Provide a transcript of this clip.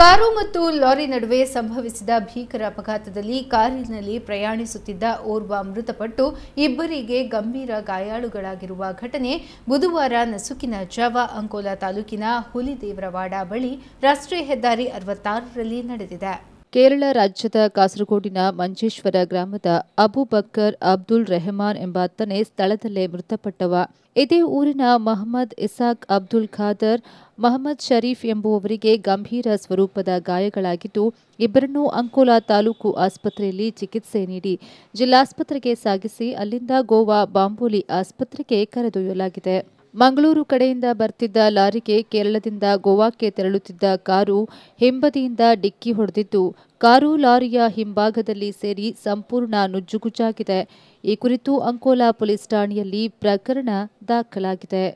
car ಮತ್ತು lorry ನಡುವೆ ಸಂಭವಿಸಿದ ಭೀಕರ ಅಪಘಾತದಲ್ಲಿ ಕಾರಿನಲ್ಲಿ ಪ್ರಯಾಣಿಸುತ್ತಿದ್ದ ಓರ್ವ ಮೃತಪಟ್ಟು ಇಬ್ಬರಿಗೆ ಗಂಭೀರ ಗಾಯಾಳುಗಳಾಗಿರುವ ಘಟನೆ ಬುಧವಾರ ನಸುಕಿನ ಜಾವ ಅಂಕೋಲಾ ತಾಲೂಕಿನ ಹುಲಿದೇವರವಾಡ ಬಳಿ ರಾಷ್ಟ್ರೀಯ ಹೆದ್ದಾರಿ ಅರವತ್ತಾರರಲ್ಲಿ ನಡೆದಿದೆ ಕೇರಳ ರಾಜ್ಯದ ಕಾಸರಗೋಡಿನ ಮಂಜೇಶ್ವರ ಗ್ರಾಮದ ಅಬು ಬಕ್ಕರ್ ಅಬ್ದುಲ್ ರೆಹಮಾನ್ ಎಂಬಾತನೇ ಸ್ಥಳದಲ್ಲೇ ಮೃತಪಟ್ಟವ ಇದೇ ಊರಿನ ಮಹಮ್ಮದ್ ಇಸಾಕ್ ಅಬ್ದುಲ್ ಖಾದರ್ ಮಹಮ್ಮದ್ ಶರೀಫ್ ಎಂಬುವವರಿಗೆ ಗಂಭೀರ ಸ್ವರೂಪದ ಗಾಯಗಳಾಗಿದ್ದು ಇಬ್ಬರನ್ನು ಅಂಕೋಲಾ ತಾಲೂಕು ಆಸ್ಪತ್ರೆಯಲ್ಲಿ ಚಿಕಿತ್ಸೆ ನೀಡಿ ಜಿಲ್ಲಾಸ್ಪತ್ರೆಗೆ ಸಾಗಿಸಿ ಅಲ್ಲಿಂದ ಗೋವಾ ಬಾಂಬೋಲಿ ಆಸ್ಪತ್ರೆಗೆ ಕರೆದೊಯ್ಯಲಾಗಿದೆ ಮಂಗಳೂರು ಕಡೆಯಿಂದ ಬರ್ತಿದ್ದ ಲಾರಿಗೆ ಕೇರಳದಿಂದ ಗೋವಾಕ್ಕೆ ತೆರಳುತ್ತಿದ್ದ ಕಾರು ಹಿಂಬದಿಯಿಂದ ಡಿಕ್ಕಿ ಹೊಡೆದಿದ್ದು ಕಾರು ಲಾರಿಯ ಹಿಂಭಾಗದಲ್ಲಿ ಸೇರಿ ಸಂಪೂರ್ಣ ನುಜ್ಜುಗುಜ್ಜಾಗಿದೆ ಈ ಕುರಿತು ಅಂಕೋಲಾ ಪೊಲೀಸ್ ಠಾಣೆಯಲ್ಲಿ ಪ್ರಕರಣ ದಾಖಲಾಗಿದೆ